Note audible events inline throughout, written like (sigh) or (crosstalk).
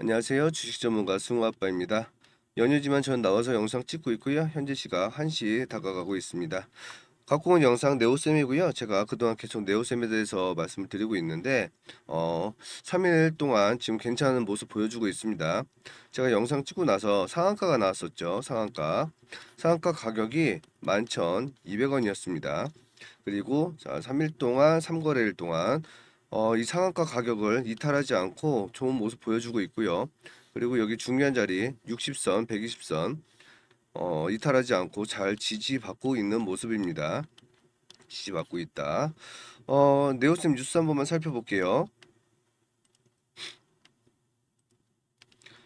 안녕하세요. 주식 전문가 승우아빠입니다. 연휴지만 전 나와서 영상 찍고 있고요. 현재 시각 1시 다가가고 있습니다. 각국은 영상 네오쌤이고요. 제가 그동안 계속 네오쌤에 대해서 말씀을 드리고 있는데 어, 3일 동안 지금 괜찮은 모습 보여주고 있습니다. 제가 영상 찍고 나서 상한가가 나왔었죠. 상한가. 상한가 가격이 11,200원이었습니다. 그리고 자, 3일 동안 3거래일 동안 어, 이 상한가 가격을 이탈하지 않고 좋은 모습 보여주고 있고요. 그리고 여기 중요한 자리 60선, 120선 어, 이탈하지 않고 잘 지지받고 있는 모습입니다. 지지받고 있다. 어, 네오쌤 뉴스 한 번만 살펴볼게요.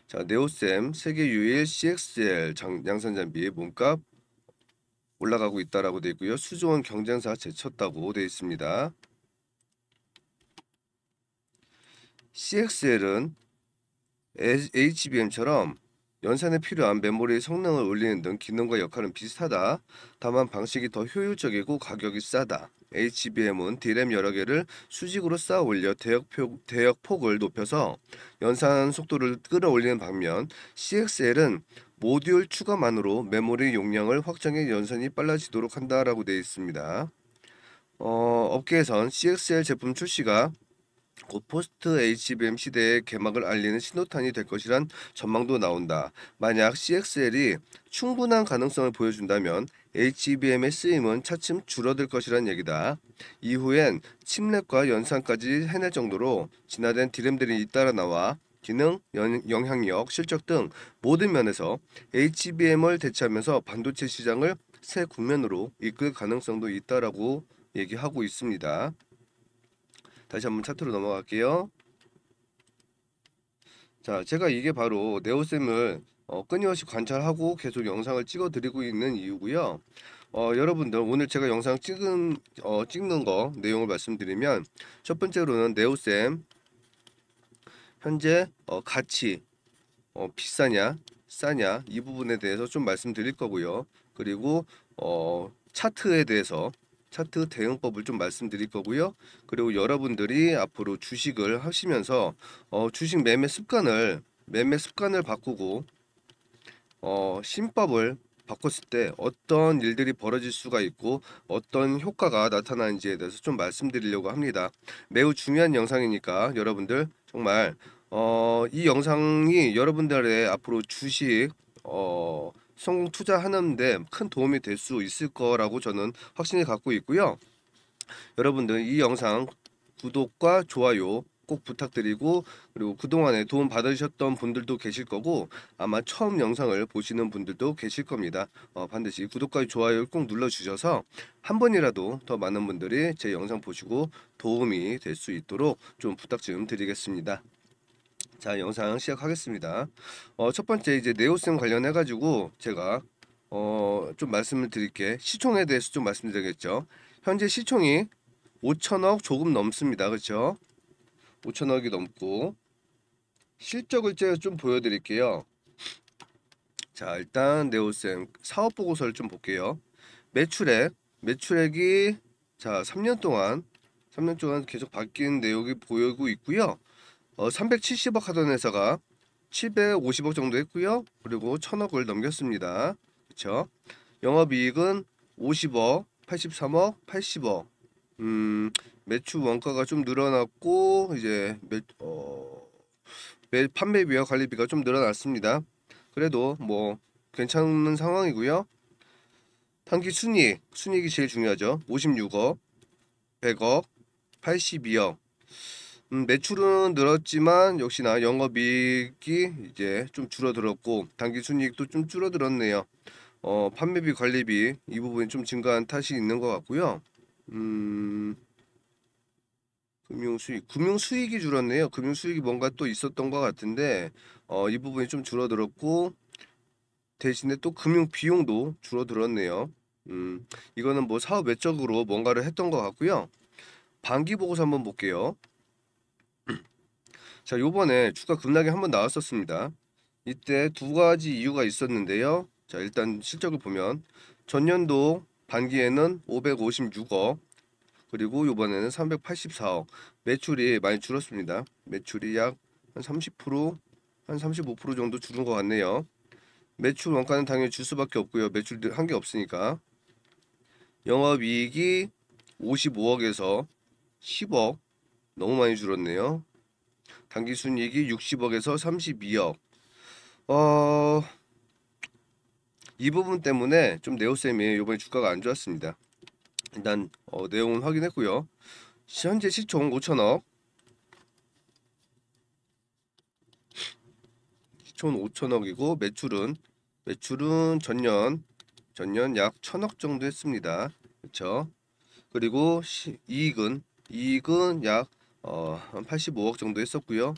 자, 네오쌤 세계 유일 CXL 장, 양산장비 몸값 올라가고 있다라고 되어 있고요. 수조원 경쟁사 제쳤다고 되어 있습니다. CXL은 HBM처럼 연산에 필요한 메모리의 성능을 올리는 등 기능과 역할은 비슷하다. 다만 방식이 더 효율적이고 가격이 싸다. HBM은 D램 여러 개를 수직으로 쌓아 올려 대역표, 대역폭을 높여서 연산 속도를 끌어올리는 반면 CXL은 모듈 추가만으로 메모리 용량을 확장해 연산이 빨라지도록 한다라고 되어 있습니다. 어, 업계에선 CXL 제품 출시가 곧 포스트 HBM 시대의 개막을 알리는 신호탄이 될 것이란 전망도 나온다. 만약 CXL이 충분한 가능성을 보여준다면 HBM의 쓰임은 차츰 줄어들 것이란 얘기다. 이후엔 침략과 연산까지 해낼 정도로 진화된 디램들이 잇따라 나와 기능, 연, 영향력, 실적 등 모든 면에서 HBM을 대체하면서 반도체 시장을 새 국면으로 이끌 가능성도 있다라고 얘기하고 있습니다. 다시 한번 차트로 넘어갈게요. 자, 제가 이게 바로 네오쌤을 어, 끊임없이 관찰하고 계속 영상을 찍어 드리고 있는 이유고요. 어, 여러분들 오늘 제가 영상 찍은 어, 찍는 거 내용을 말씀드리면 첫 번째로는 네오쌤 현재 어, 가치 어, 비싸냐 싸냐 이 부분에 대해서 좀 말씀드릴 거고요. 그리고 어, 차트에 대해서 차트 대응법을 좀 말씀드릴 거고요. 그리고 여러분들이 앞으로 주식을 하시면서 어, 주식 매매 습관을 매매 습관을 바꾸고 어, 신법을 바꿨을 때 어떤 일들이 벌어질 수가 있고 어떤 효과가 나타나는지에 대해서 좀 말씀드리려고 합니다. 매우 중요한 영상이니까 여러분들 정말 어, 이 영상이 여러분들의 앞으로 주식 어, 성공 투자하는데 큰 도움이 될 수 있을 거라고 저는 확신을 갖고 있고요. 여러분들 이 영상 구독과 좋아요 꼭 부탁드리고 그리고 그동안에 도움 받으셨던 분들도 계실 거고 아마 처음 영상을 보시는 분들도 계실 겁니다. 어, 반드시 구독과 좋아요를 꼭 눌러주셔서 한 번이라도 더 많은 분들이 제 영상 보시고 도움이 될 수 있도록 좀 부탁 좀 드리겠습니다. 자 영상 시작하겠습니다. 어, 첫 번째 이제 네오쌤 관련해 가지고 제가 어, 좀 말씀을 드릴게 시총에 대해서 좀 말씀드리겠죠. 현재 시총이 5천억 조금 넘습니다. 그렇죠? 5천억이 넘고 실적을 제가 좀 보여드릴게요. 자 일단 네오쌤 사업 보고서를 좀 볼게요. 매출액 매출액이 자 3년 동안 3년 동안 계속 바뀐 내용이 보이고 있고요. 어, 370억 하던 회사가 750억 정도 했고요. 그리고 1000억을 넘겼습니다. 그렇죠? 영업이익은 50억, 83억, 80억. 음, 매출 원가가 좀 늘어났고 이제 매, 어, 매, 판매비와 관리비가 좀 늘어났습니다. 그래도 뭐 괜찮은 상황이고요. 단기 순이익, 순이익이 제일 중요하죠. 56억, 100억, 82억, 음, 매출은 늘었지만 역시나 영업이익이 이제 좀 줄어들었고 당기순이익도 좀 줄어들었네요. 어, 판매비 관리비 이 부분이 좀 증가한 탓이 있는 것 같고요. 음, 금융 수익, 금융 수익이 줄었네요. 금융 수익이 뭔가 또 있었던 것 같은데 어, 이 부분이 좀 줄어들었고 대신에 또 금융 비용도 줄어들었네요. 음, 이거는 뭐 사업 외적으로 뭔가를 했던 것 같고요. 반기 보고서 한번 볼게요. 자, 요번에 주가 급락이 한번 나왔었습니다. 이때 두 가지 이유가 있었는데요. 자, 일단 실적을 보면 전년도 반기에는 556억 그리고 요번에는 384억 매출이 많이 줄었습니다. 매출이 약 한 30%, 한 35% 정도 줄은 것 같네요. 매출 원가는 당연히 줄 수밖에 없고요. 매출 한 게 없으니까. 영업이익이 55억에서 10억 너무 많이 줄었네요. 당기 순이익이 60억에서 32억. 어, 이 부분 때문에 좀 네오쌤이 이번에 주가가 안 좋았습니다. 일단 어, 내용은 확인했고요. 현재 시총 5천억. 시총 5천억이고 매출은 매출은 전년 전년 약 천억 정도 했습니다. 그렇죠? 그리고 시, 이익은 이익은 약 어, 한 85억 정도 했었고요.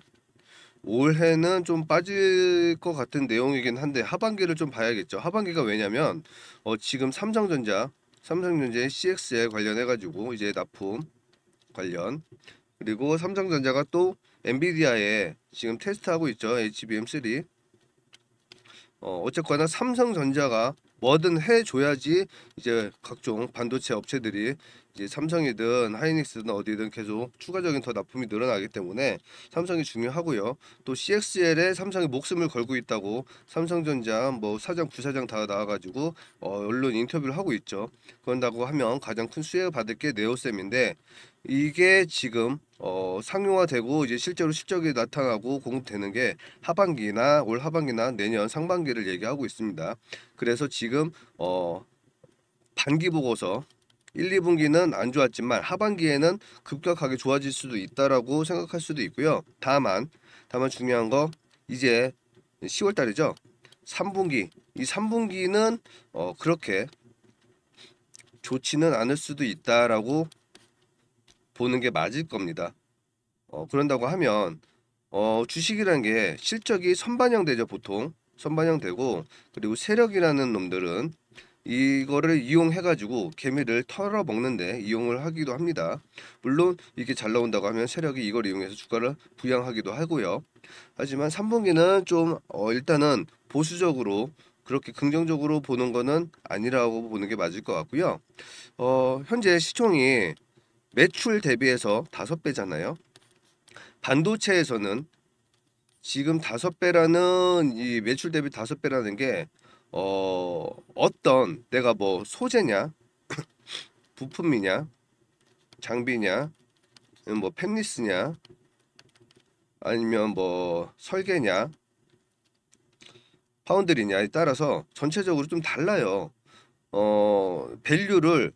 올해는 좀 빠질 것 같은 내용이긴 한데 하반기를 좀 봐야겠죠. 하반기가 왜냐면 어, 지금 삼성전자, 삼성전자의 CXL 관련해 가지고 이제 납품 관련 그리고 삼성전자가 또 엔비디아에 지금 테스트하고 있죠. HBM3. 어, 어쨌거나 삼성전자가 뭐든 해줘야지 이제 각종 반도체 업체들이 이제 삼성이든 하이닉스든 어디든 계속 추가적인 더 납품이 늘어나기 때문에 삼성이 중요하고요. 또 CXL에 삼성이 목숨을 걸고 있다고 삼성전자 뭐 사장 부사장 다 나와가지고 어, 언론 인터뷰를 하고 있죠. 그런다고 하면 가장 큰 수혜를 받을 게 네오셈인데 이게 지금 어, 상용화되고 이제 실제로 실적이 나타나고 공급되는 게 하반기나 올 하반기나 내년 상반기를 얘기하고 있습니다. 그래서 지금 어, 반기 보고서 1, 2분기는 안 좋았지만 하반기에는 급격하게 좋아질 수도 있다라고 생각할 수도 있고요. 다만 다만 중요한 거 이제 10월 달이죠. 3분기 이 3분기는 어 그렇게 좋지는 않을 수도 있다라고 보는 게 맞을 겁니다. 어 그런다고 하면 어 주식이란 게 실적이 선반영되죠 보통 선반영되고 그리고 세력이라는 놈들은 이거를 이용해가지고 개미를 털어먹는데 이용을 하기도 합니다. 물론 이게 렇잘 나온다고 하면 세력이 이걸 이용해서 주가를 부양하기도 하고요. 하지만 3분기는 좀어 일단은 보수적으로 그렇게 긍정적으로 보는 거는 아니라고 보는 게 맞을 것 같고요. 어 현재 시총이 매출 대비해서 5배잖아요. 반도체에서는 지금 5배라는 이 매출 대비 5배라는 게 어, 어떤 내가 뭐 소재냐, (clears throat) 부품이냐, 장비냐, 뭐 펜리스냐, 아니면 뭐 설계냐, 파운드리냐에 따라서 전체적으로 좀 달라요. 어, 밸류를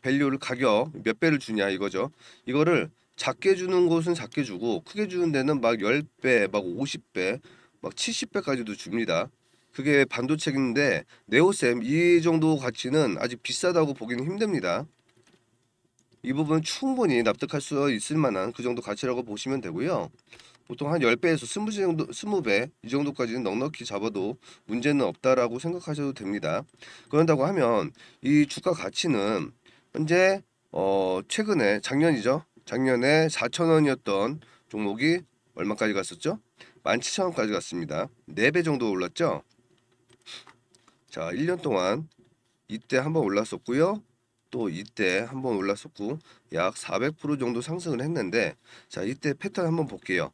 밸류를 가격 몇 배를 주냐 이거죠. 이거를 작게 주는 곳은 작게 주고 크게 주는 데는 막 10배, 막 50배, 막 70배까지도 줍니다. 그게 반도체인데 네오셈 이 정도 가치는 아직 비싸다고 보기는 힘듭니다. 이 부분은 충분히 납득할 수 있을 만한 그 정도 가치라고 보시면 되고요. 보통 한 10배에서 20배 정도, 20배 이 정도까지는 넉넉히 잡아도 문제는 없다라고 생각하셔도 됩니다. 그런다고 하면 이 주가 가치는 현재 어 최근에 작년이죠. 작년에 4천원이었던 종목이 얼마까지 갔었죠? 17,000원까지 갔습니다. 4배 정도 올랐죠? 자, 1년 동안 이때 한번 올랐었고요. 또 이때 한번 올랐었고 약 400% 정도 상승을 했는데 자, 이때 패턴 한번 볼게요.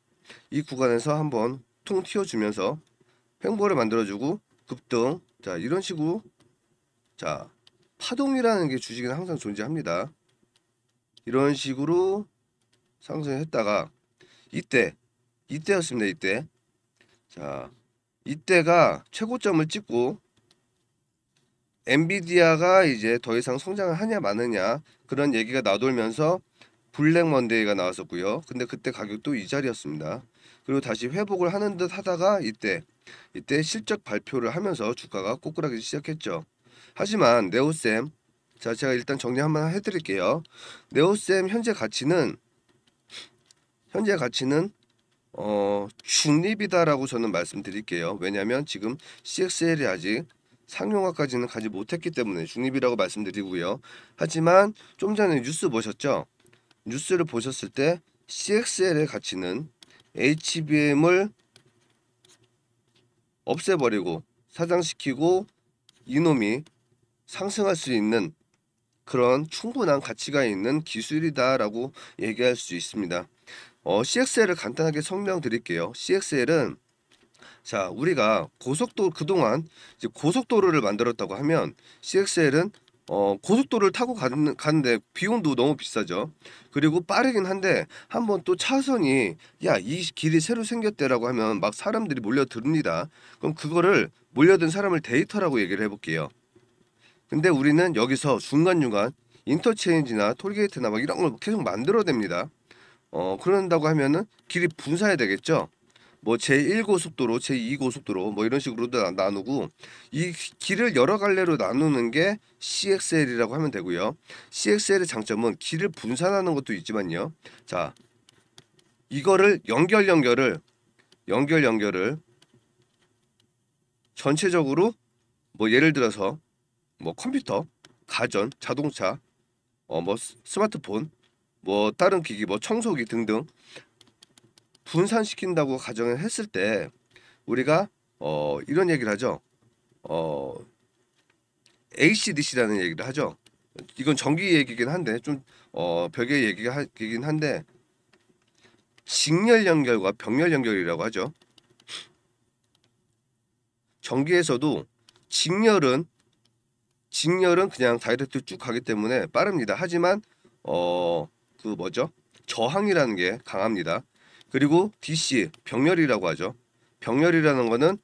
이 구간에서 한번 통 튀어주면서 횡보를 만들어주고 급등 자 이런 식으로 자 파동이라는 게 주식은 항상 존재합니다. 이런 식으로 상승했다가 이때 이때였습니다. 이때 자 이때가 최고점을 찍고 엔비디아가 이제 더 이상 성장을 하냐 마느냐 그런 얘기가 나돌면서 블랙 먼데이가 나왔었고요. 근데 그때 가격도 이 자리였습니다. 그리고 다시 회복을 하는 듯 하다가 이때 이때 실적 발표를 하면서 주가가 꼬꾸라기 시작했죠. 하지만 네오쌤 자 제가 일단 정리 한번 해드릴게요. 네오쌤 현재 가치는 현재 가치는 어 중립이다라고 저는 말씀드릴게요. 왜냐하면 지금 CXL이 아직 상용화까지는 가지 못했기 때문에 중립이라고 말씀드리고요. 하지만 좀 전에 뉴스 보셨죠? 뉴스를 보셨을 때 CXL의 가치는 HBM을 없애버리고 사장시키고 이놈이 상승할 수 있는 그런 충분한 가치가 있는 기술이다라고 얘기할 수 있습니다. 어, CXL을 간단하게 설명드릴게요. CXL은 자, 우리가 고속도로 그동안 이제 고속도로를 만들었다고 하면 CXL은 어, 고속도로를 타고 가는, 가는데 비용도 너무 비싸죠. 그리고 빠르긴 한데 한번 또 차선이 야, 이 길이 새로 생겼대라고 하면 막 사람들이 몰려듭니다. 그럼 그거를 몰려든 사람을 데이터라고 얘기를 해볼게요. 근데 우리는 여기서 중간중간 인터체인지나 톨게이트나 막 이런 걸 계속 만들어됩니다 어, 그런다고 하면은 길이 분사해야 되겠죠. 뭐 제 1고속도로, 제 2고속도로 뭐 이런 식으로도 나, 누고이 길을 여러 갈래로 나누는 게 CXL이라고 하면 되고요. CXL의 장점은 길을 분산하는 것도 있지만요. 자, 이거를 연결 연결을 연결 연결을 전체적으로 뭐 예를 들어서 뭐 컴퓨터, 가전, 자동차, 어뭐 스마트폰, 뭐 다른 기기, 뭐 청소기 등등 분산시킨다고 가정을 했을 때 우리가 어, 이런 얘기를 하죠. 어, ACDC라는 얘기를 하죠. 이건 전기 얘기긴 한데 좀 어, 벽의 얘기긴 한데 직렬 연결과 병렬 연결이라고 하죠. 전기에서도 직렬은 직렬은 그냥 다이렉트 쭉 가기 때문에 빠릅니다. 하지만 어, 그 뭐죠? 저항이라는 게 강합니다. 그리고 DC 병렬이라고 하죠. 병렬이라는 거는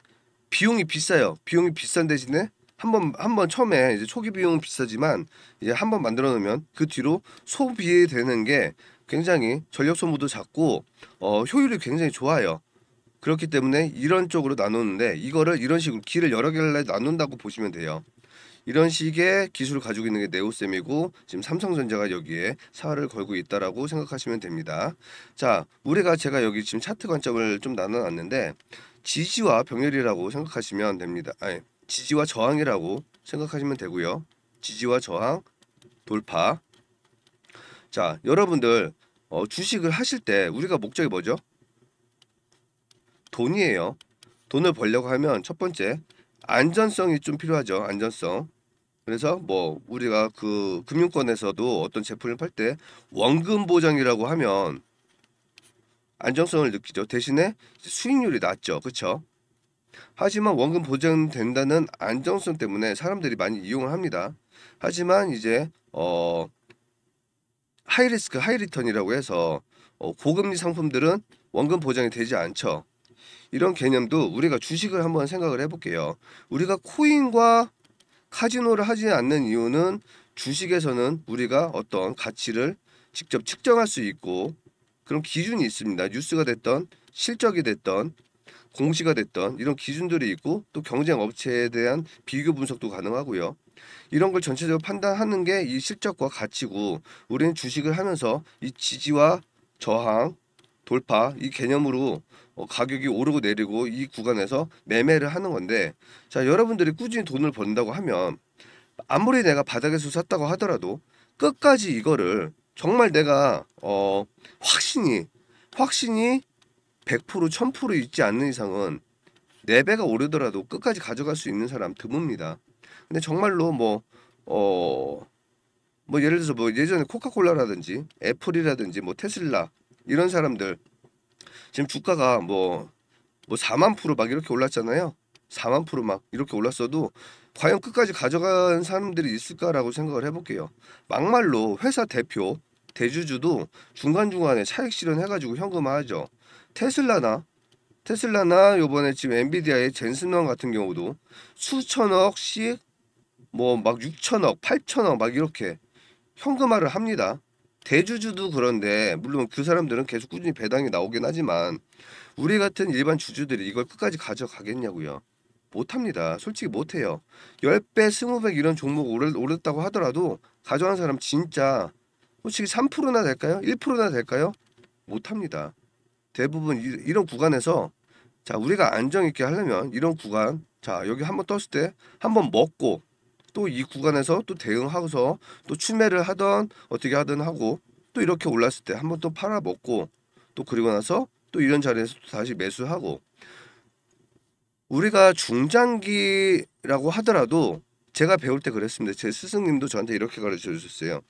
비용이 비싸요. 비용이 비싼 대신에 한번 한번 처음에 이제 초기 비용은 비싸지만 이제 한번 만들어 놓으면 그 뒤로 소비되는 게 굉장히 전력 소모도 작고 어, 효율이 굉장히 좋아요. 그렇기 때문에 이런 쪽으로 나누는데 이거를 이런 식으로 길을 여러 개를 나눈다고 보시면 돼요. 이런 식의 기술을 가지고 있는 게네오쌤이고 지금 삼성전자가 여기에 사활을 걸고 있다라고 생각하시면 됩니다. 자, 우리가 제가 여기 지금 차트 관점을 좀 나눠놨는데 지지와 병렬이라고 생각하시면 됩니다. 아니, 지지와 저항이라고 생각하시면 되고요. 지지와 저항, 돌파. 자, 여러분들 어, 주식을 하실 때 우리가 목적이 뭐죠? 돈이에요. 돈을 벌려고 하면 첫 번째 안전성이 좀 필요하죠. 안전성. 그래서 뭐 우리가 그 금융권에서도 어떤 제품을 팔 때 원금 보장이라고 하면 안정성을 느끼죠. 대신에 수익률이 낮죠. 그쵸 하지만 원금 보장된다는 안정성 때문에 사람들이 많이 이용을 합니다. 하지만 이제 어 하이리스크 하이리턴이라고 해서 어, 고금리 상품들은 원금 보장이 되지 않죠. 이런 개념도 우리가 주식을 한번 생각을 해볼게요. 우리가 코인과 카지노를 하지 않는 이유는 주식에서는 우리가 어떤 가치를 직접 측정할 수 있고 그런 기준이 있습니다. 뉴스가 됐던 실적이 됐던 공시가 됐던 이런 기준들이 있고 또 경쟁 업체에 대한 비교 분석도 가능하고요. 이런 걸 전체적으로 판단하는 게 이 실적과 가치고 우리는 주식을 하면서 이 지지와 저항, 돌파 이 개념으로 어, 가격이 오르고 내리고 이 구간에서 매매를 하는 건데 자 여러분들이 꾸준히 돈을 번다고 하면 아무리 내가 바닥에서 샀다고 하더라도 끝까지 이거를 정말 내가 어 확신이 확신이 100% 1000% 있지 않는 이상은 4배가 오르더라도 끝까지 가져갈 수 있는 사람 드뭅니다. 근데 정말로 뭐 어, 뭐 예를 들어서 뭐 예전에 코카콜라라든지 애플이라든지 뭐 테슬라 이런 사람들 지금 주가가 뭐, 뭐 4만 프로 막 이렇게 올랐잖아요. 4만 프로 막 이렇게 올랐어도 과연 끝까지 가져간 사람들이 있을까라고 생각을 해볼게요. 막말로 회사 대표, 대주주도 중간중간에 차익 실현해가지고 현금화하죠. 테슬라나 테슬라나 요번에 지금 엔비디아의 젠슨원 같은 경우도 수천억씩 뭐 막 6천억, 8천억 막 이렇게 현금화를 합니다. 대주주도 그런데 물론 그 사람들은 계속 꾸준히 배당이 나오긴 하지만 우리 같은 일반 주주들이 이걸 끝까지 가져가겠냐고요. 못합니다. 솔직히 못해요. 10배, 20배 이런 종목 오 오르다고 하더라도 가져간 사람 진짜 솔직히 3%나 될까요? 1%나 될까요? 못합니다. 대부분 이, 이런 구간에서 자 우리가 안정있게 하려면 이런 구간 자 여기 한번 떴을 때 한번 먹고 또이 구간에서 또 대응하고서 또 출매를 하던 어떻게 하든 하고 또 이렇게 올랐을 때 한번 또 팔아먹고 또 그리고 나서 또 이런 자리에서 다시 매수하고 우리가 중장기라고 하더라도 제가 배울 때 그랬습니다. 제 스승님도 저한테 이렇게 가르쳐 주셨어요.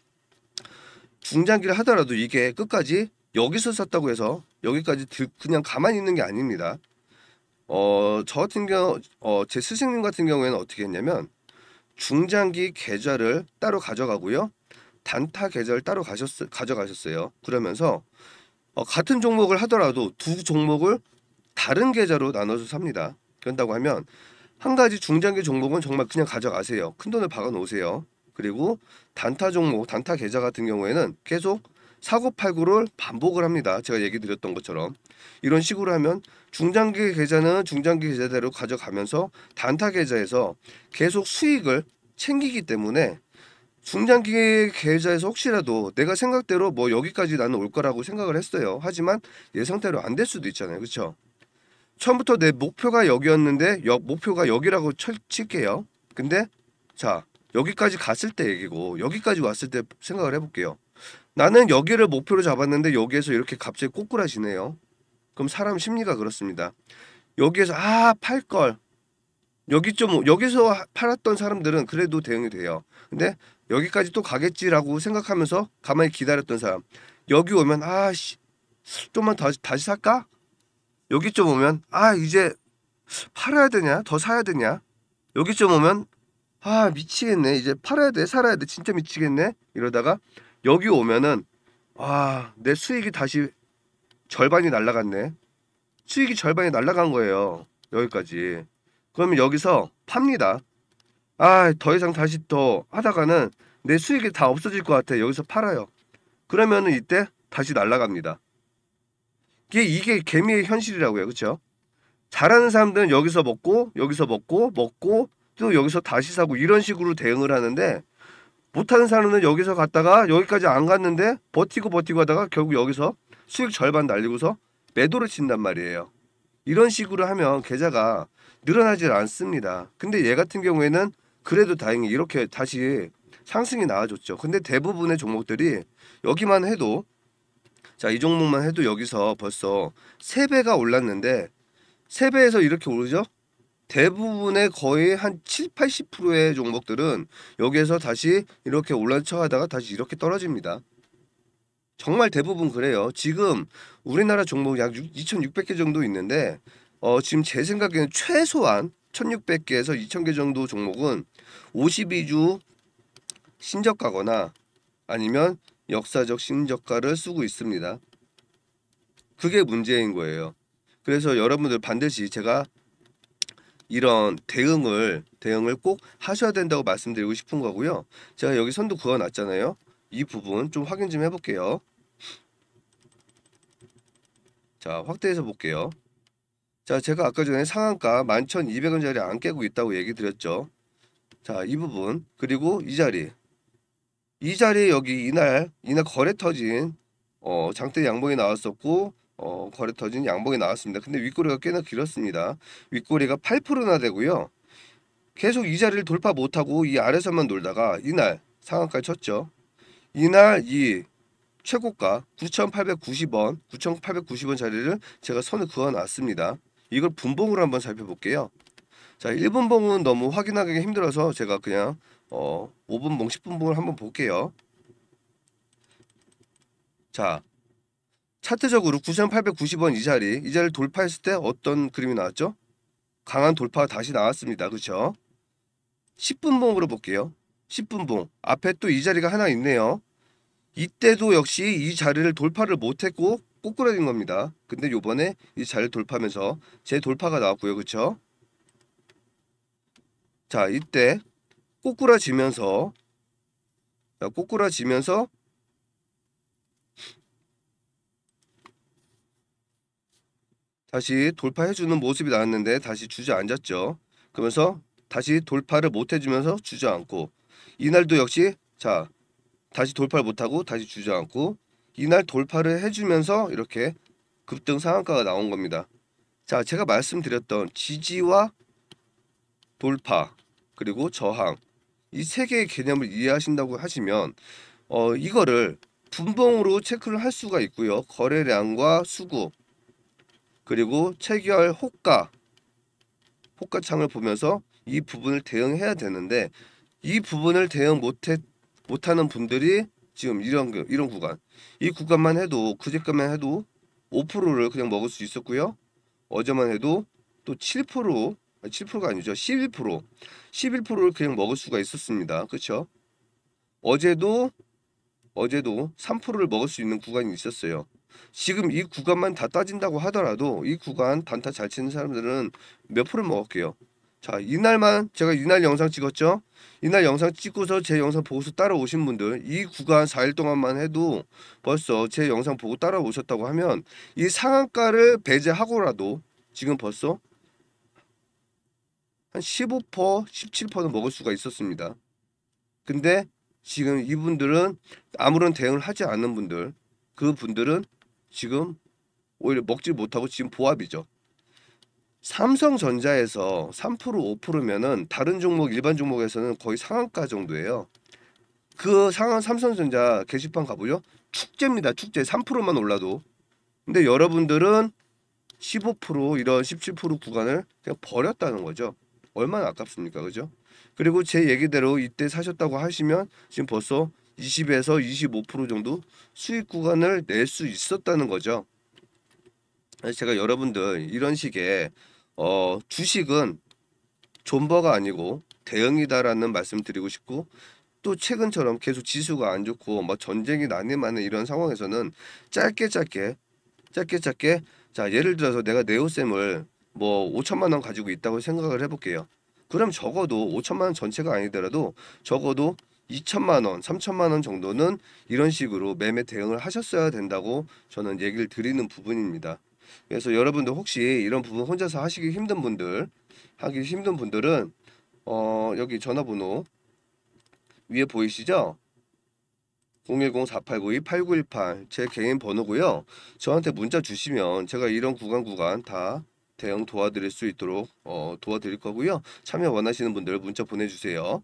중장기를 하더라도 이게 끝까지 여기서 샀다고 해서 여기까지 그냥 가만히 있는 게 아닙니다. 어, 저 같은 경우, 어, 제 스승님 같은 경우에는 어떻게 했냐면 중장기 계좌를 따로 가져가고요. 단타 계좌를 따로 가셨, 가져가셨어요. 그러면서 어, 같은 종목을 하더라도 두 종목을 다른 계좌로 나눠서 삽니다. 그런다고 하면 한 가지 중장기 종목은 정말 그냥 가져가세요. 큰 돈을 박아 놓으세요. 그리고 단타 종목, 단타 계좌 같은 경우에는 계속 사고 팔고를 반복을 합니다. 제가 얘기 드렸던 것처럼. 이런 식으로 하면 중장기 계좌는 중장기 계좌대로 가져가면서 단타 계좌에서 계속 수익을 챙기기 때문에 중장기 계좌에서 혹시라도 내가 생각대로 뭐 여기까지 나는 올 거라고 생각을 했어요. 하지만 예상대로 안 될 수도 있잖아요. 그쵸 처음부터 내 목표가 여기였는데 여, 목표가 여기라고 철, 칠게요. 근데 자 여기까지 갔을 때 얘기고 여기까지 왔을 때 생각을 해볼게요. 나는 여기를 목표로 잡았는데 여기에서 이렇게 갑자기 꼬꾸라지네요. 그럼 사람 심리가 그렇습니다. 여기에서 아 팔걸 여기 좀 여기서 팔았던 사람들은 그래도 대응이 돼요. 근데 여기까지 또 가겠지라고 생각하면서 가만히 기다렸던 사람 여기 오면 아 씨, 좀만 다시 다시 살까? 여기 좀 오면 아 이제 팔아야 되냐 더 사야 되냐 여기 좀 오면 아 미치겠네 이제 팔아야 돼 살아야 돼 진짜 미치겠네 이러다가 여기 오면은 아 내 수익이 다시 절반이 날라갔네. 수익이 절반이 날라간 거예요. 여기까지. 그러면 여기서 팝니다. 아, 더 이상 다시 더 하다가는 내 수익이 다 없어질 것 같아. 여기서 팔아요. 그러면은 이때 다시 날라갑니다. 이게, 이게 개미의 현실이라고요. 그쵸? 잘하는 사람들은 여기서 먹고, 여기서 먹고, 먹고, 또 여기서 다시 사고 이런 식으로 대응을 하는데 못하는 사람은 여기서 갔다가 여기까지 안 갔는데 버티고 버티고 하다가 결국 여기서 수익 절반 날리고서 매도를 친단 말이에요. 이런 식으로 하면 계좌가 늘어나질 않습니다. 근데 얘 같은 경우에는 그래도 다행히 이렇게 다시 상승이 나와줬죠. 근데 대부분의 종목들이 여기만 해도 자, 이 종목만 해도 여기서 벌써 3배가 올랐는데 3배에서 이렇게 오르죠? 대부분의 거의 한 7, 80%의 종목들은 여기에서 다시 이렇게 올라쳐 하다가 다시 이렇게 떨어집니다. 정말 대부분 그래요. 지금 우리나라 종목 약 2,600개 정도 있는데 어, 지금 제 생각에는 최소한 1,600개에서 2,000개 정도 종목은 52주 신저가거나 아니면 역사적 신저가를 쓰고 있습니다. 그게 문제인 거예요. 그래서 여러분들 반드시 제가 이런 대응을 대응을 꼭 하셔야 된다고 말씀드리고 싶은 거고요. 제가 여기 선도 그어놨잖아요. 이 부분 좀 확인 좀 해볼게요. 자 확대해서 볼게요. 자 제가 아까 전에 상한가 11,200원짜리 안 깨고 있다고 얘기 드렸죠. 자 이 부분 그리고 이 자리 이 자리에 여기 이날 이날 거래 터진 어, 장대 양봉이 나왔었고 어, 거래 터진 양봉이 나왔습니다. 근데 윗꼬리가 꽤나 길었습니다. 윗꼬리가 8%나 되고요. 계속 이 자리를 돌파 못하고 이 아래서만 놀다가 이날 상한가 쳤죠. 이날 이 최고가 9,890원, 9,890원 자리를 제가 선을 그어놨습니다. 이걸 분봉으로 한번 살펴볼게요. 자, 1분 봉은 너무 확인하기 힘들어서 제가 그냥 어, 5분 봉, 10분 봉을 한번 볼게요. 자, 차트적으로 9,890원 이 자리, 이 자리를 돌파했을 때 어떤 그림이 나왔죠? 강한 돌파가 다시 나왔습니다. 그렇죠? 10분 봉으로 볼게요. 10분 봉. 앞에 또 이 자리가 하나 있네요. 이때도 역시 이 자리를 돌파를 못했고 꼬꾸라진 겁니다. 근데 요번에 이 자리를 돌파하면서 제 돌파가 나왔고요. 그쵸? 자 이때 꼬꾸라지면서 자, 꼬꾸라지면서 다시 돌파해주는 모습이 나왔는데 다시 주저앉았죠. 그러면서 다시 돌파를 못해주면서 주저앉고 이날도 역시 자 다시 돌파를 못하고 다시 주저앉고 이날 돌파를 해주면서 이렇게 급등 상한가가 나온 겁니다. 자 제가 말씀드렸던 지지와 돌파 그리고 저항 이 세 개의 개념을 이해하신다고 하시면 어, 이거를 분봉으로 체크를 할 수가 있고요. 거래량과 수구 그리고 체결 호가 호가창을 보면서 이 부분을 대응해야 되는데 이 부분을 대응 못했 못하는 분들이 지금 이런 이런 구간 이 구간만 해도 그제까만 해도 5%를 그냥 먹을 수 있었고요. 어제만 해도 또 7% 7%가 아니죠. 11% 11%를 그냥 먹을 수가 있었습니다. 그렇죠? 어제도 어제도 3%를 먹을 수 있는 구간이 있었어요. 지금 이 구간만 다 따진다고 하더라도 이 구간 단타 잘 치는 사람들은 몇 프로 먹을게요? 자 이날만 제가 이날 영상 찍었죠 이날 영상 찍고서 제 영상 보고서 따라오신 분들 이 구간 4일 동안만 해도 벌써 제 영상 보고 따라오셨다고 하면 이 상한가를 배제하고라도 지금 벌써 한15% 17%는 먹을 수가 있었습니다 근데 지금 이분들은 아무런 대응을 하지 않는 분들 그 분들은 지금 오히려 먹지 못하고 지금 보합이죠 삼성전자에서 3% 5%면은 다른 종목 일반 종목에서는 거의 상한가 정도예요. 그 상한 삼성전자 게시판 가보죠. 축제입니다. 축제 3%만 올라도. 근데 여러분들은 15% 이런 17% 구간을 그냥 버렸다는 거죠. 얼마나 아깝습니까, 그죠? 그리고 제 얘기대로 이때 사셨다고 하시면 지금 벌써 20에서 25% 정도 수익 구간을 낼 수 있었다는 거죠. 제가 여러분들 이런 식의 어, 주식은 존버가 아니고 대응이다라는 말씀 드리고 싶고 또 최근처럼 계속 지수가 안 좋고 뭐 전쟁이 난임하는 이런 상황에서는 짧게 짧게 짧게 짧게 자 예를 들어서 내가 네오쌤을 뭐 5천만 원 가지고 있다고 생각을 해볼게요. 그럼 적어도 5천만 원 전체가 아니더라도 적어도 2천만 원, 3천만 원 정도는 이런 식으로 매매 대응을 하셨어야 된다고 저는 얘기를 드리는 부분입니다. 그래서 여러분들 혹시 이런 부분 혼자서 하시기 힘든 분들 하기 힘든 분들은 어 여기 전화번호 위에 보이시죠? 010-4892-8918 제 개인 번호고요. 저한테 문자 주시면 제가 이런 구간 구간 다 대응 도와드릴 수 있도록 어, 도와드릴 거고요. 참여 원하시는 분들 문자 보내주세요.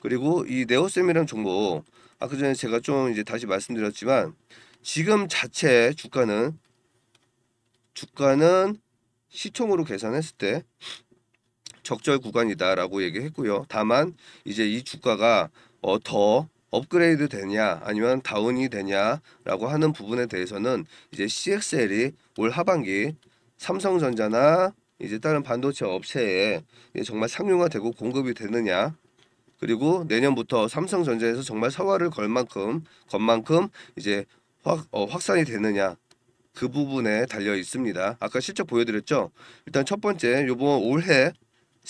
그리고 이 네오쌤이란 종목 아까 그 전에 제가 좀 이제 다시 말씀드렸지만 지금 자체 주가는 주가는 시총으로 계산했을 때 적절 구간이다라고 얘기했고요. 다만 이제 이 주가가 어, 더 업그레이드 되냐 아니면 다운이 되냐라고 하는 부분에 대해서는 이제 CXL이 올 하반기 삼성전자나 이제 다른 반도체 업체에 정말 상용화되고 공급이 되느냐 그리고 내년부터 삼성전자에서 정말 사화를걸 만큼 건 만큼 이제 확, 어, 확산이 되느냐 그 부분에 달려 있습니다. 아까 실적 보여드렸죠? 일단 첫 번째, 요번 올해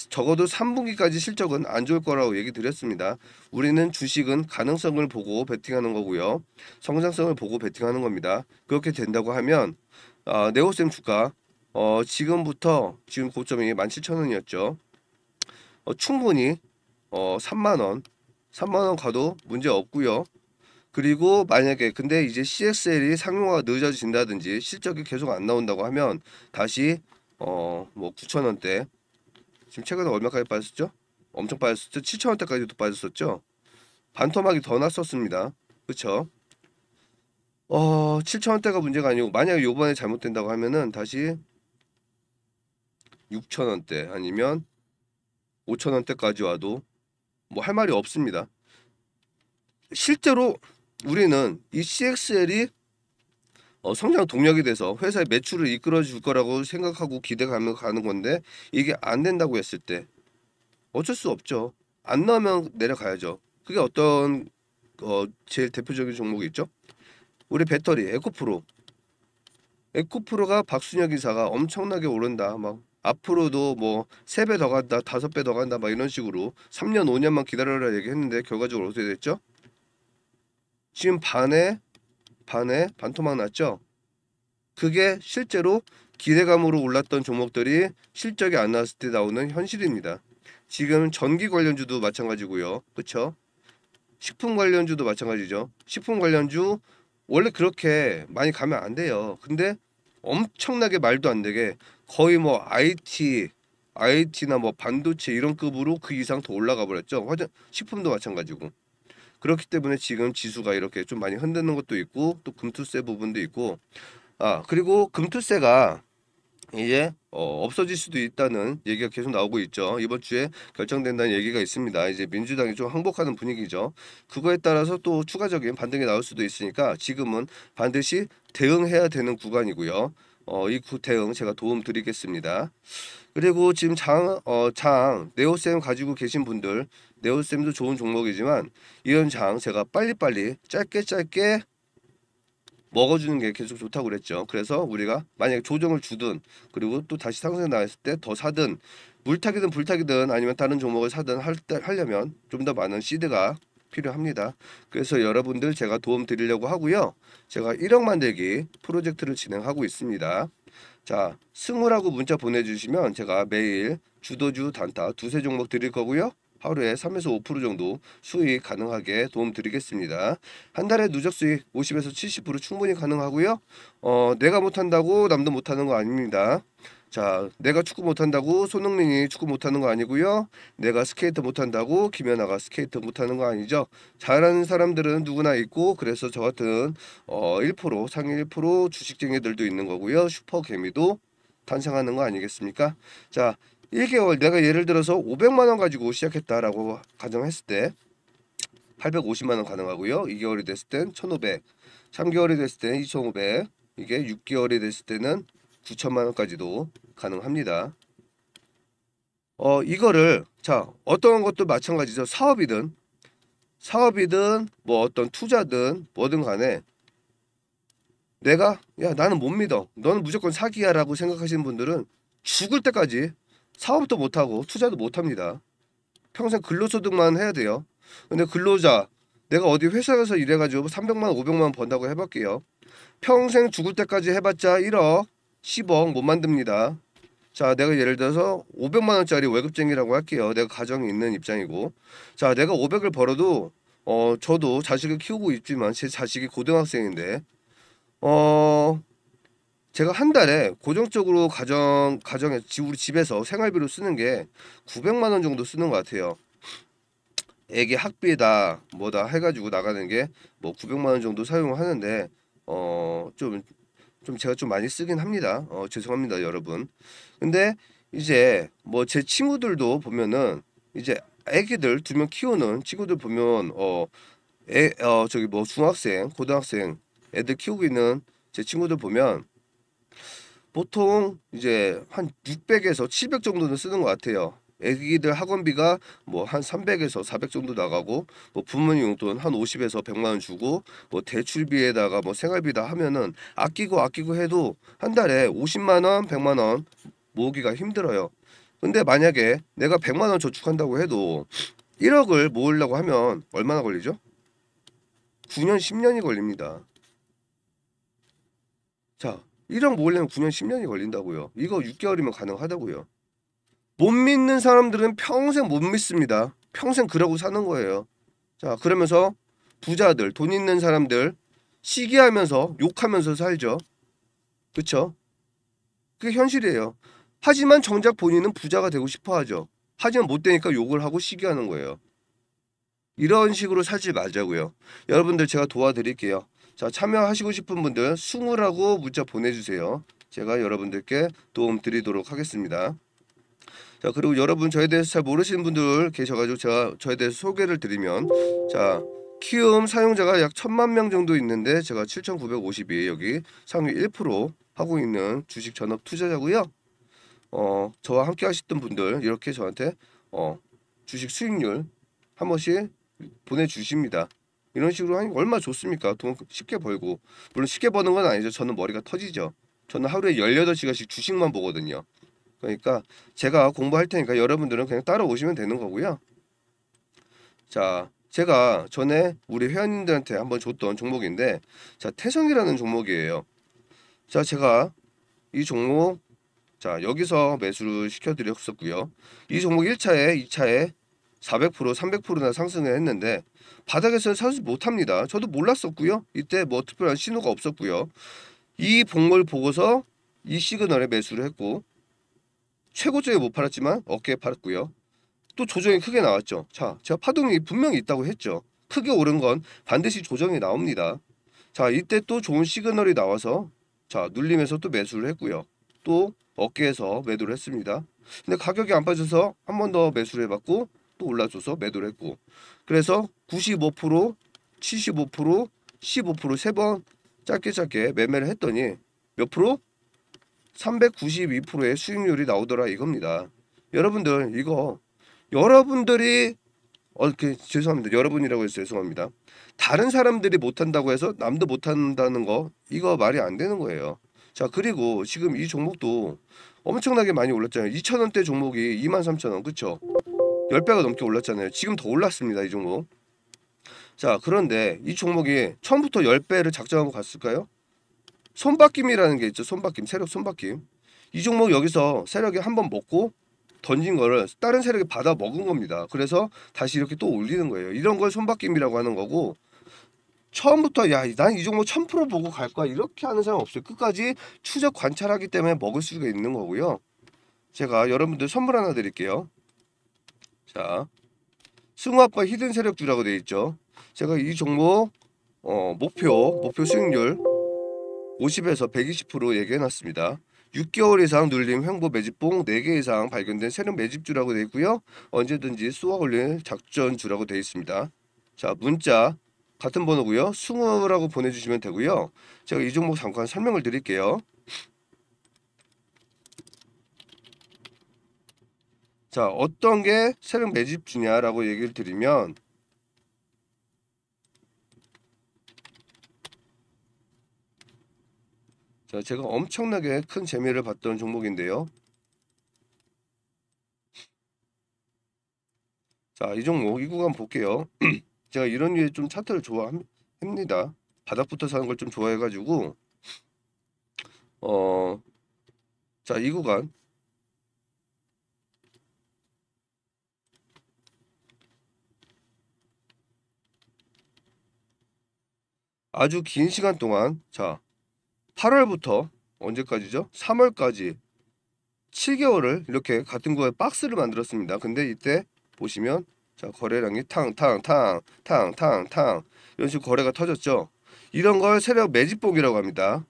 적어도 3분기까지 실적은 안 좋을 거라고 얘기 드렸습니다. 우리는 주식은 가능성을 보고 베팅하는 거고요. 성장성을 보고 베팅하는 겁니다. 그렇게 된다고 하면 어, 아, 네오셈 주가 어, 지금부터 지금 고점이 17,000원이었죠. 어, 충분히 어, 3만원 3만원 가도 문제 없고요. 그리고 만약에 근데 이제 CXL이 상용화가 늦어진다든지 실적이 계속 안 나온다고 하면 다시 어 뭐 9천원대 지금 최근에 얼마까지 빠졌죠? 엄청 빠졌었죠? 7천원대까지도 빠졌었죠? 반토막이 더 났었습니다. 그쵸? 어 7천원대가 문제가 아니고 만약에 요번에 잘못된다고 하면은 다시 6천원대 아니면 5천원대까지 와도 뭐 할 말이 없습니다. 실제로 우리는 이 CXL이 어, 성장 동력이 돼서 회사의 매출을 이끌어 줄 거라고 생각하고 기대가며 가는 건데 이게 안 된다고 했을 때 어쩔 수 없죠. 안 나오면 내려가야죠. 그게 어떤 어, 제일 대표적인 종목이 있죠. 우리 배터리 에코프로 에코프로가 박순혁 이사가 엄청나게 오른다. 막 앞으로도 뭐 세 배 더 간다, 다섯 배 더 간다 막 이런 식으로 3년 5년만 기다려라 얘기했는데 결과적으로 어떻게 됐죠? 지금 반에 반에 반토막 났죠? 그게 실제로 기대감으로 올랐던 종목들이 실적이 안 나왔을 때 나오는 현실입니다. 지금 전기 관련주도 마찬가지고요. 그쵸 식품 관련주도 마찬가지죠. 식품 관련주 원래 그렇게 많이 가면 안 돼요. 근데 엄청나게 말도 안 되게 거의 뭐 IT, IT나 뭐 반도체 이런 급으로 그 이상 더 올라가 버렸죠. 화장 식품도 마찬가지고. 그렇기 때문에 지금 지수가 이렇게 좀 많이 흔드는 것도 있고 또 금투세 부분도 있고 아 그리고 금투세가 이제 어, 없어질 수도 있다는 얘기가 계속 나오고 있죠. 이번 주에 결정된다는 얘기가 있습니다. 이제 민주당이 좀 항복하는 분위기죠. 그거에 따라서 또 추가적인 반등이 나올 수도 있으니까 지금은 반드시 대응해야 되는 구간이고요. 어, 이구 대응 제가 도움 드리겠습니다. 그리고 지금 장, 어, 장, 네오쌤 가지고 계신 분들 네오쌤도 좋은 종목이지만 이런 장 제가 빨리빨리 짧게 짧게 먹어주는 게 계속 좋다고 그랬죠. 그래서 우리가 만약에 조정을 주든 그리고 또 다시 상승에 나왔을 때 더 사든 물타기든 불타기든 아니면 다른 종목을 사든 할때 하려면 좀 더 많은 시드가 필요합니다. 그래서 여러분들 제가 도움 드리려고 하고요. 제가 1억 만들기 프로젝트를 진행하고 있습니다. 자, 승우라고 문자 보내주시면 제가 매일 주도주 단타 두세 종목 드릴 거고요. 하루에 3에서 5% 정도 수익 가능하게 도움드리겠습니다. 한 달에 누적 수익 50에서 70% 충분히 가능하고요. 어, 내가 못한다고 남도 못하는 거 아닙니다. 자, 내가 축구 못한다고 손흥민이 축구 못하는 거 아니고요. 내가 스케이트 못한다고 김연아가 스케이트 못하는 거 아니죠. 잘하는 사람들은 누구나 있고 그래서 저 같은 어, 1% 상위 1% 주식쟁이들도 있는 거고요. 슈퍼 개미도 탄생하는 거 아니겠습니까? 자, 1개월 내가 예를 들어서 500만 원 가지고 시작했다라고 가정했을 때 850만 원 가능하고요. 2개월이 됐을 땐 1,500, 3개월이 됐을 땐 2,500, 이게 6개월이 됐을 때는 9천만 원까지도 가능합니다. 어 이거를 자 어떤 것도 마찬가지죠. 사업이든 사업이든 뭐 어떤 투자든 뭐든 간에 내가 야 나는 못 믿어. 너는 무조건 사기야라고 생각하시는 분들은 죽을 때까지 사업도 못하고 투자도 못합니다. 평생 근로소득만 해야 돼요. 근데 근로자 내가 어디 회사에서 일해가지고 300만 뭐 500만 번다고 해볼게요. 평생 죽을 때까지 해봤자 1억 10억 못 만듭니다. 자 내가 예를 들어서 500만 원짜리 월급쟁이라고 할게요. 내가 가정이 있는 입장이고 자 내가 500을 벌어도 어 저도 자식을 키우고 있지만 제 자식이 고등학생인데 어 제가 한 달에 고정적으로 가정 가정에 우리 집에서 생활비로 쓰는 게 900만 원 정도 쓰는 것 같아요. 애기 학비에다 뭐다 해가지고 나가는 게 뭐 900만 원 정도 사용하는데 을 어, 어좀좀 좀 제가 좀 많이 쓰긴 합니다. 어 죄송합니다 여러분. 근데 이제 뭐 제 친구들도 보면은 이제 애기들 두 명 키우는 친구들 보면 어애어 어, 저기 뭐 중학생 고등학생 애들 키우고 있는 제 친구들 보면 보통 이제 한 600에서 700 정도는 쓰는 것 같아요. 애기들 학원비가 뭐 한 300에서 400 정도 나가고 뭐 부모님 용돈 한 50에서 100만 원 주고 뭐 대출비에다가 뭐 생활비다 하면은 아끼고 아끼고 해도 한 달에 50만 원, 100만 원 모으기가 힘들어요. 근데 만약에 내가 100만 원 저축한다고 해도 1억을 모으려고 하면 얼마나 걸리죠? 9년, 10년이 걸립니다. 자, 1억 모으려면 9년 10년이 걸린다고요. 이거 6개월이면 가능하다고요. 못 믿는 사람들은 평생 못 믿습니다. 평생 그러고 사는 거예요. 자 그러면서 부자들 돈 있는 사람들 시기하면서 욕하면서 살죠. 그쵸? 그게 현실이에요. 하지만 정작 본인은 부자가 되고 싶어 하죠. 하지만 못 되니까 욕을 하고 시기하는 거예요. 이런 식으로 살지 말자고요. 여러분들 제가 도와드릴게요. 자 참여하시고 싶은 분들 숭우라고 문자 보내주세요. 제가 여러분들께 도움 드리도록 하겠습니다. 자 그리고 여러분 저에 대해서 잘 모르시는 분들 계셔가지고 제가 저에 대해서 소개를 드리면 자 키움 사용자가 약 천만 명 정도 있는데 제가 7,950이 여기 상위 1% 하고 있는 주식 전업 투자자고요. 어 저와 함께 하셨던 분들 이렇게 저한테 어 주식 수익률 한 번씩 보내주십니다. 이런 식으로 하니 얼마나 좋습니까? 돈 쉽게 벌고 물론 쉽게 버는 건 아니죠. 저는 머리가 터지죠. 저는 하루에 18시간씩 주식만 보거든요. 그러니까 제가 공부할 테니까 여러분들은 그냥 따라오시면 되는 거고요. 자, 제가 전에 우리 회원님들한테 한번 줬던 종목인데 자, 태성이라는 종목이에요. 자, 제가 이 종목 자, 여기서 매수를 시켜 드렸었고요. 이 종목 1차에, 2차에 400% 300%나 상승을 했는데 바닥에서는 사지 못합니다. 저도 몰랐었고요. 이때 뭐 특별한 신호가 없었고요. 이 봉을 보고서 이 시그널에 매수를 했고 최고점에 못 팔았지만 어깨에 팔았고요. 또 조정이 크게 나왔죠. 자, 제가 파동이 분명히 있다고 했죠. 크게 오른 건 반드시 조정이 나옵니다. 자, 이때 또 좋은 시그널이 나와서 자, 눌림에서 또 매수를 했고요. 또 어깨에서 매도를 했습니다. 근데 가격이 안 빠져서 한 번 더 매수를 해봤고 또 올라줘서 매도를 했고 그래서 95% 75% 15%세 번 짧게 짧게 매매를 했더니 몇 프로? 392%의 수익률이 나오더라 이겁니다. 여러분들 이거 여러분들이 어, 그, 죄송합니다. 여러분이라고 해서 죄송합니다. 다른 사람들이 못한다고 해서 남도 못한다는 거 이거 말이 안 되는 거예요. 자 그리고 지금 이 종목도 엄청나게 많이 올랐잖아요. 2 0 0 0원대 종목이 23,000원 그쵸? 10배가 넘게 올랐잖아요. 지금 더 올랐습니다. 이 종목. 자 그런데 이 종목이 처음부터 10배를 작정하고 갔을까요? 손바뀜이라는 게 있죠. 손바뀜. 세력 손바뀜. 이 종목 여기서 세력이 한번 먹고 던진 거를 다른 세력이 받아 먹은 겁니다. 그래서 다시 이렇게 또 올리는 거예요. 이런 걸 손바뀜이라고 하는 거고 처음부터 야난 이 종목 1000% 보고 갈 거야 이렇게 하는 사람 없어요. 끝까지 추적 관찰하기 때문에 먹을 수가 있는 거고요. 제가 여러분들 선물 하나 드릴게요. 자, 승화파 히든 세력주라고 되어 있죠. 제가 이 종목 어, 목표, 목표 수익률 50에서 120% 얘기해놨습니다. 6개월 이상 눌림 횡보 매집봉 4개 이상 발견된 세력 매집주라고 되어 있고요. 언제든지 쏘아 올릴 작전주라고 되어 있습니다. 자, 문자 같은 번호고요. 승우라고 보내주시면 되고요. 제가 이 종목 잠깐 설명을 드릴게요. 자, 어떤 게 세력 매집 주냐라고 얘기를 드리면 자, 제가 엄청나게 큰 재미를 봤던 종목인데요. 자, 이 종목 이 구간 볼게요. (clears throat) 제가 이런 류의 좀 차트를 좋아합니다. 바닥부터 사는 걸 좀 좋아해가지고 어, 자, 이 구간 아주 긴 시간 동안 자 8월부터 언제까지죠? 3월까지 7개월을 이렇게 같은 거에 박스를 만들었습니다. 근데 이때 보시면 자 거래량이 탕탕탕 탕탕탕 이런 식으로 거래가 터졌죠. 이런 걸 세력 매집봉이라고 합니다.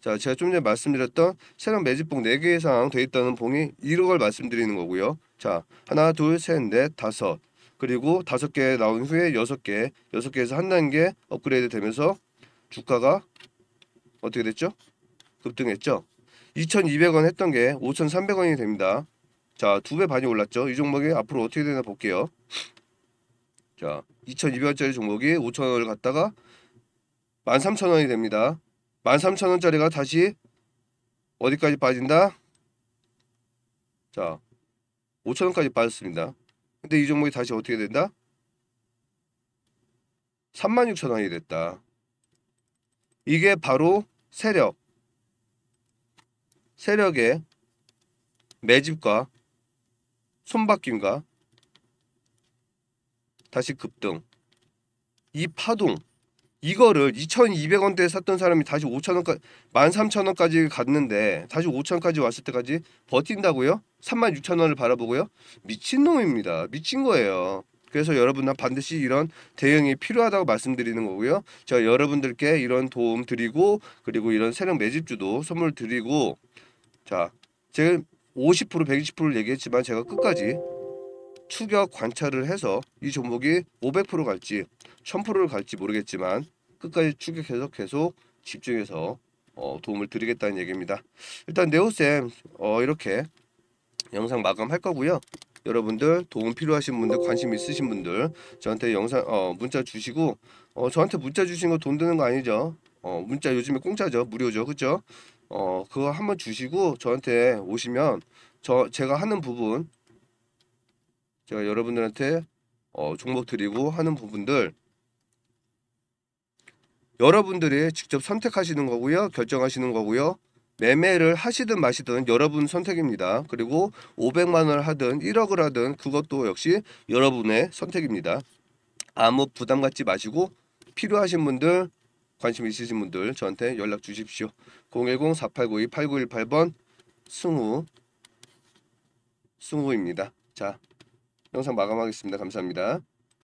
자 제가 좀 전에 말씀드렸던 세력 매집봉 4개 이상 돼 있다는 봉이 이런 걸 말씀드리는 거고요. 자 하나 둘셋넷 다섯 그리고 다섯 개 나온 후에 여섯 개, 여섯 개에서 한 단계 업그레이드 되면서 주가가 어떻게 됐죠? 급등했죠. 2,200원 했던 게 5,300원이 됩니다. 자, 두 배 반이 올랐죠. 이 종목이 앞으로 어떻게 되나 볼게요. 자, 2,200원짜리 종목이 5,000원을 갔다가 13,000원이 됩니다. 13,000원짜리가 다시 어디까지 빠진다? 자, 5,000원까지 빠졌습니다. 근데 이 종목이 다시 어떻게 된다? 36,000원이 됐다. 이게 바로 세력. 세력의 매집과 손바뀜과 다시 급등. 이 파동. 이거를 2,200원대에 샀던 사람이 다시 5,000원까지 13,000원까지 갔는데 다시 5,000원까지 왔을 때까지 버틴다고요? 36,000원을 바라보고요? 미친놈입니다. 미친 거예요. 그래서 여러분은 반드시 이런 대응이 필요하다고 말씀드리는 거고요. 제가 여러분들께 이런 도움 드리고 그리고 이런 세력 매집주도 선물 드리고 자, 제가 50% 120%를 얘기했지만 제가 끝까지 추격 관찰을 해서 이 종목이 500% 갈지 1000%를 갈지 모르겠지만 끝까지 추격해서 계속 집중해서 어, 도움을 드리겠다는 얘기입니다. 일단 네오쌤 어, 이렇게 영상 마감할 거고요. 여러분들 도움 필요하신 분들 관심 있으신 분들 저한테 영상 어, 문자 주시고 어, 저한테 문자 주신 거 돈 드는 거 아니죠? 어, 문자 요즘에 공짜죠. 무료죠. 그죠? 어, 그거 한번 주시고 저한테 오시면 저 제가 하는 부분 제가 여러분들한테 어, 종목 드리고 하는 부분들 여러분들이 직접 선택하시는 거고요. 결정하시는 거고요. 매매를 하시든 마시든 여러분 선택입니다. 그리고 500만 원을 하든 1억을 하든 그것도 역시 여러분의 선택입니다. 아무 부담 갖지 마시고 필요하신 분들 관심 있으신 분들 저한테 연락 주십시오. 010-4892-8918번 승우 승우입니다. 자 영상 마감하겠습니다. 감사합니다.